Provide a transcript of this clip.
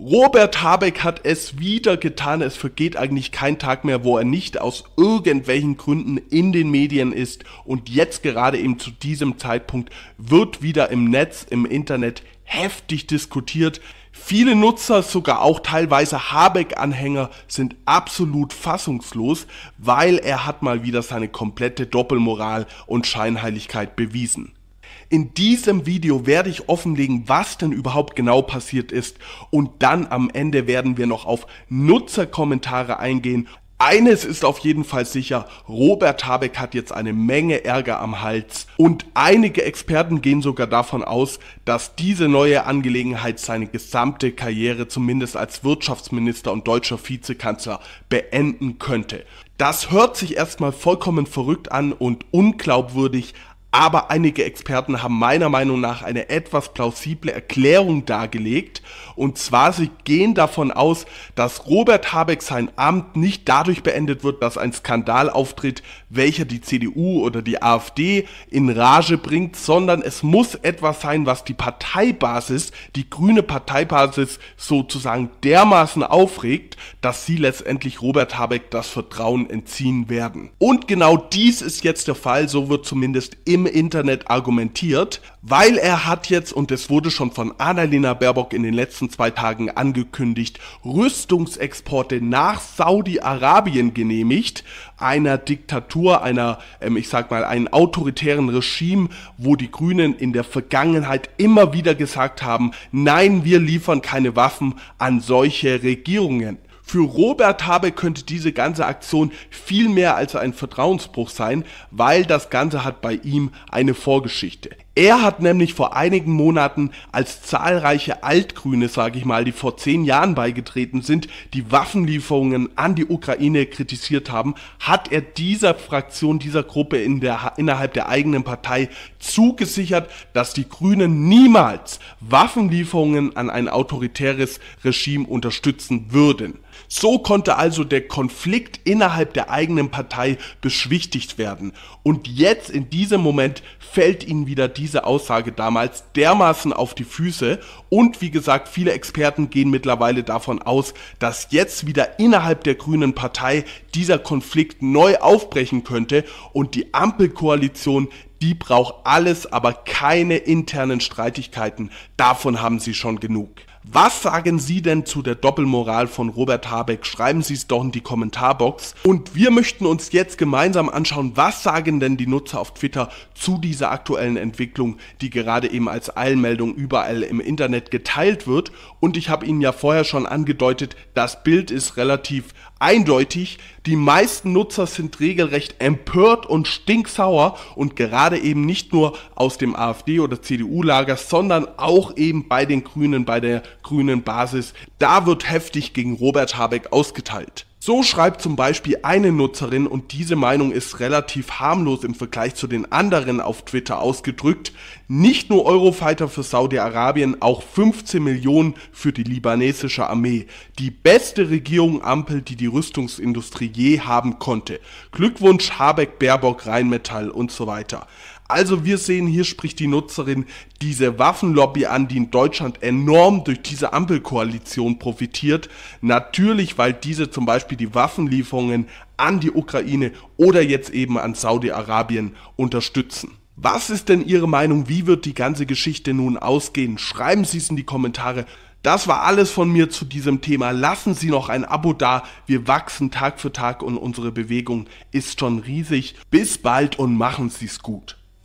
Robert Habeck hat es wieder getan. Es vergeht eigentlich kein Tag mehr, wo er nicht aus irgendwelchen Gründen in den Medien ist. Und jetzt gerade eben zu diesem Zeitpunkt wird wieder im Netz, im Internet heftig diskutiert. Viele Nutzer, sogar auch teilweise Habeck-Anhänger, sind absolut fassungslos, weil er hat mal wieder seine komplette Doppelmoral und Scheinheiligkeit bewiesen. In diesem Video werde ich offenlegen, was denn überhaupt genau passiert ist und dann am Ende werden wir noch auf Nutzerkommentare eingehen. Eines ist auf jeden Fall sicher, Robert Habeck hat jetzt eine Menge Ärger am Hals und einige Experten gehen sogar davon aus, dass diese neue Angelegenheit seine gesamte Karriere zumindest als Wirtschaftsminister und deutscher Vizekanzler beenden könnte. Das hört sich erstmal vollkommen verrückt an und unglaubwürdig, aber einige Experten haben meiner Meinung nach eine etwas plausible Erklärung dargelegt. Und zwar, sie gehen davon aus, dass Robert Habeck sein Amt nicht dadurch beendet wird, dass ein Skandal auftritt, welcher die CDU oder die AfD in Rage bringt, sondern es muss etwas sein, was die Parteibasis, die grüne Parteibasis sozusagen dermaßen aufregt, dass sie letztendlich Robert Habeck das Vertrauen entziehen werden. Und genau dies ist jetzt der Fall, so wird zumindest immer im Internet argumentiert, weil er hat jetzt, und es wurde schon von Annalena Baerbock in den letzten zwei Tagen angekündigt, Rüstungsexporte nach Saudi-Arabien genehmigt, einer Diktatur, einer, ähm, ich sag mal, einem autoritären Regime, wo die Grünen in der Vergangenheit immer wieder gesagt haben, nein, wir liefern keine Waffen an solche Regierungen. Für Robert Habeck könnte diese ganze Aktion viel mehr als ein Vertrauensbruch sein, weil das Ganze hat bei ihm eine Vorgeschichte. Er hat nämlich vor einigen Monaten, als zahlreiche Altgrüne, sage ich mal, die vor zehn Jahren beigetreten sind, die Waffenlieferungen an die Ukraine kritisiert haben, hat er dieser Fraktion, dieser Gruppe in der, innerhalb der eigenen Partei zugesichert, dass die Grünen niemals Waffenlieferungen an ein autoritäres Regime unterstützen würden. So konnte also der Konflikt innerhalb der eigenen Partei beschwichtigt werden. Und jetzt in diesem Moment fällt ihnen wieder diese Aussage damals dermaßen auf die Füße. Und wie gesagt, viele Experten gehen mittlerweile davon aus, dass jetzt wieder innerhalb der Grünen Partei dieser Konflikt neu aufbrechen könnte und die Ampelkoalition die braucht alles, aber keine internen Streitigkeiten. Davon haben sie schon genug. Was sagen Sie denn zu der Doppelmoral von Robert Habeck? Schreiben Sie es doch in die Kommentarbox. Und wir möchten uns jetzt gemeinsam anschauen, was sagen denn die Nutzer auf Twitter zu dieser aktuellen Entwicklung, die gerade eben als Eilmeldung überall im Internet geteilt wird. Und ich habe Ihnen ja vorher schon angedeutet, das Bild ist relativ eindeutig, die meisten Nutzer sind regelrecht empört und stinksauer und gerade eben nicht nur aus dem AfD oder CDU-Lager, sondern auch eben bei den Grünen, bei der grünen Basis. Da wird heftig gegen Robert Habeck ausgeteilt. So schreibt zum Beispiel eine Nutzerin, und diese Meinung ist relativ harmlos im Vergleich zu den anderen auf Twitter ausgedrückt, nicht nur Eurofighter für Saudi-Arabien, auch 15 Millionen für die libanesische Armee. Die beste Regierung Ampel, die die Rüstungsindustrie je haben konnte. Glückwunsch Habeck, Baerbock, Rheinmetall und so weiter. Also wir sehen, hier spricht die Nutzerin diese Waffenlobby an, die in Deutschland enorm durch diese Ampelkoalition profitiert. Natürlich, weil diese zum Beispiel die Waffenlieferungen an die Ukraine oder jetzt eben an Saudi-Arabien unterstützen. Was ist denn Ihre Meinung? Wie wird die ganze Geschichte nun ausgehen? Schreiben Sie es in die Kommentare. Das war alles von mir zu diesem Thema. Lassen Sie noch ein Abo da. Wir wachsen Tag für Tag und unsere Bewegung ist schon riesig. Bis bald und machen Sie es gut.